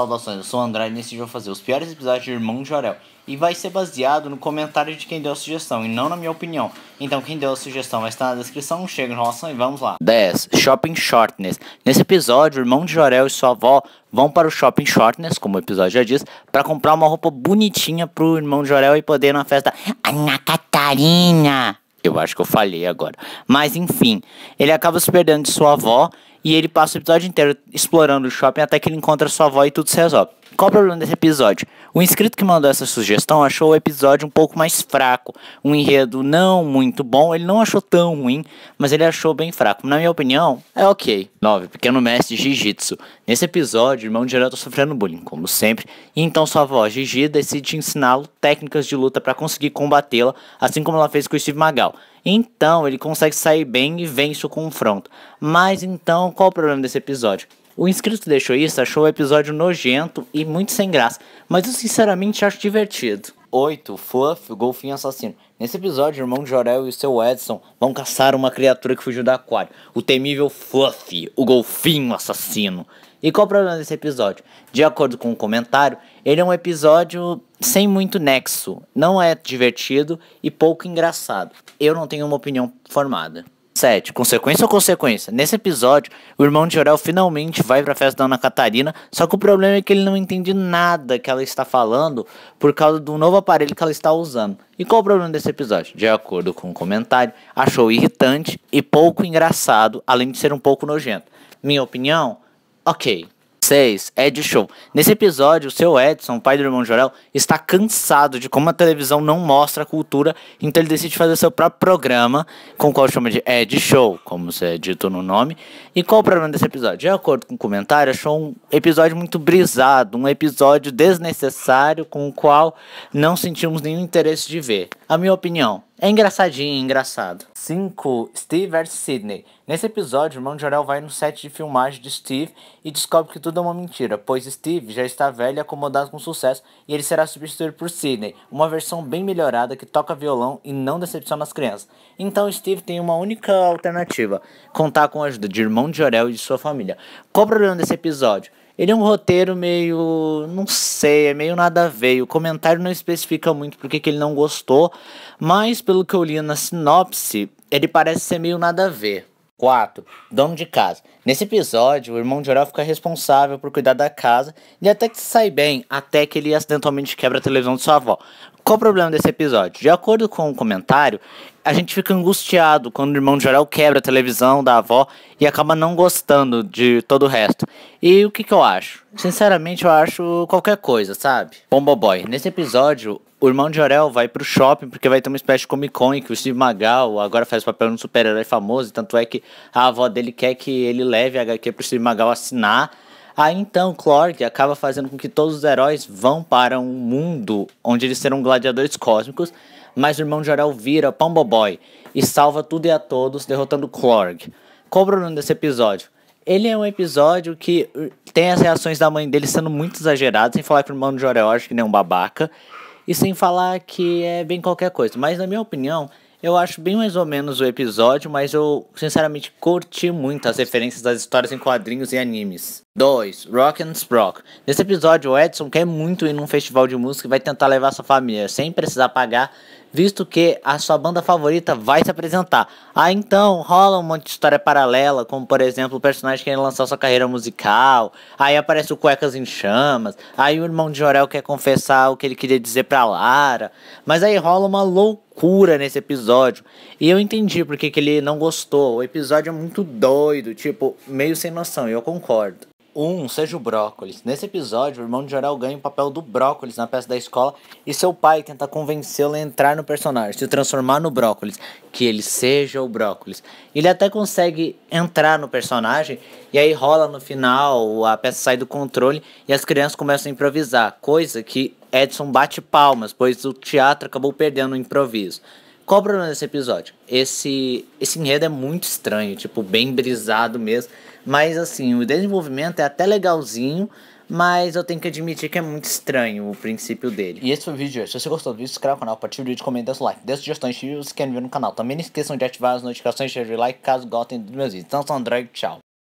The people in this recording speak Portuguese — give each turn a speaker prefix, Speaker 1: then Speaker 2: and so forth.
Speaker 1: Saudações, eu sou o André e nesse vídeo vou fazer os piores episódios de Irmão Jorel. E vai ser baseado no comentário de quem deu a sugestão e não na minha opinião. Então quem deu a sugestão vai estar na descrição, chega em relação e vamos lá. 10. Shopping Shortness. Nesse episódio, o irmão de Jorel e sua avó vão para o Shopping Shortness, como o episódio já diz, para comprar uma roupa bonitinha pro irmão de Jorel e poder ir na festa Ana Catarina. Eu acho que eu falhei agora. Mas enfim, ele acaba se perdendo de sua avó e ele passa o episódio inteiro explorando o shopping até que ele encontra sua avó e tudo se resolve. Qual o problema desse episódio? O inscrito que mandou essa sugestão achou o episódio um pouco mais fraco, um enredo não muito bom, ele não achou tão ruim, mas ele achou bem fraco. Na minha opinião, é ok. 9. Pequeno Mestre Jiu-Jitsu. Nesse episódio, o irmão direto Geraldo tá sofrendo bullying, como sempre, e então sua avó Gigi decide ensiná-lo técnicas de luta para conseguir combatê-la, assim como ela fez com o Steve Magal. Então ele consegue sair bem e vence o confronto. Mas então, qual o problema desse episódio? O inscrito deixou isso, achou o episódio nojento e muito sem graça, mas eu sinceramente acho divertido. 8. Fluff, golfinho assassino. Nesse episódio, o irmão de Jorel e o seu Edson vão caçar uma criatura que fugiu da aquário, o temível Fluff, o golfinho assassino. E qual o problema desse episódio? De acordo com o um comentário, ele é um episódio sem muito nexo, não é divertido e pouco engraçado. Eu não tenho uma opinião formada. 7. Consequência ou consequência? Nesse episódio, o irmão de Jorel finalmente vai pra festa da Ana Catarina, só que o problema é que ele não entende nada que ela está falando por causa do novo aparelho que ela está usando. E qual o problema desse episódio? De acordo com o comentário, achou irritante e pouco engraçado, além de ser um pouco nojento. Minha opinião? Ok. 6. É Ed Show. Nesse episódio, o seu Edson, pai do irmão Jorel, está cansado de como a televisão não mostra a cultura, então ele decide fazer seu próprio programa, com o qual chama de é Ed Show, como é dito no nome. E qual o problema desse episódio? De acordo com o comentário, achou um episódio muito brisado, um episódio desnecessário com o qual não sentimos nenhum interesse de ver. A minha opinião, é engraçadinho, engraçado. 5. Steve vs Sidney. Nesse episódio, o irmão de Jorel vai no set de filmagem de Steve e descobre que tudo é uma mentira, pois Steve já está velho e acomodado com sucesso e ele será substituído por Sidney, uma versão bem melhorada que toca violão e não decepciona as crianças. Então Steve tem uma única alternativa, contar com a ajuda de irmão de Jorel e de sua família. Qual o problema desse episódio? Ele é um roteiro meio. não sei, é meio nada a ver. O comentário não especifica muito porque que ele não gostou, mas pelo que eu li na sinopse, ele parece ser meio nada a ver. 4. Dono de casa. Nesse episódio, o irmão de Oral fica responsável por cuidar da casa e até que se sai bem, até que ele acidentalmente quebra a televisão de sua avó. Qual o problema desse episódio? De acordo com o um comentário, a gente fica angustiado quando o irmão de Jorel quebra a televisão da avó e acaba não gostando de todo o resto. E o que, que eu acho? Sinceramente, eu acho qualquer coisa, sabe? Bombo Boy, nesse episódio, o irmão de Jorel vai pro shopping porque vai ter uma espécie de Comic Con em que o Steve Magal agora faz o papel de um super-herói famoso, tanto é que a avó dele quer que ele leve a HQ pro Steve Magal assinar. Aí então Clark acaba fazendo com que todos os heróis vão para um mundo onde eles serão gladiadores cósmicos mas o irmão de Jorel vira Pombo Boy e salva tudo e a todos, derrotando Clorg. Qual o nome desse episódio? Ele é um episódio que uh, tem as reações da mãe dele sendo muito exageradas, sem falar que o irmão de Jorel acho que nem é um babaca, e sem falar que é bem qualquer coisa. Mas, na minha opinião, eu acho bem mais ou menos o episódio, mas eu sinceramente curti muito as referências das histórias em quadrinhos e animes. 2. Rock and Sprock. Nesse episódio, o Edson quer muito ir num festival de música e vai tentar levar sua família sem precisar pagar, visto que a sua banda favorita vai se apresentar. Ah, então rola um monte de história paralela, como por exemplo o personagem querendo lançar sua carreira musical, aí aparece o Cuecas em Chamas, aí o irmão de Jorel quer confessar o que ele queria dizer pra Lara, mas aí rola uma loucura loucura nesse episódio. E eu entendi porque que ele não gostou. O episódio é muito doido, tipo, meio sem noção, e eu concordo. 1, um, seja o Brócolis. Nesse episódio, o irmão de Jorel ganha o papel do Brócolis na peça da escola e seu pai tenta convencê-lo a entrar no personagem, se transformar no Brócolis, que ele seja o Brócolis. Ele até consegue entrar no personagem e aí rola no final, a peça sai do controle e as crianças começam a improvisar, coisa que Edson bate palmas, pois o teatro acabou perdendo o improviso. Qual o problema desse episódio? Esse, esse enredo é muito estranho, tipo, bem brisado mesmo. Mas, assim, o desenvolvimento é até legalzinho, mas eu tenho que admitir que é muito estranho o princípio dele. E esse foi o vídeo hoje. Se você gostou do vídeo, se inscreva no canal, partilhe o vídeo, comenta seu like. Dê sugestões se você quer ver no canal. Também não esqueçam de ativar as notificações, deixar o like caso gostem dos meus vídeos. Então, são André, tchau.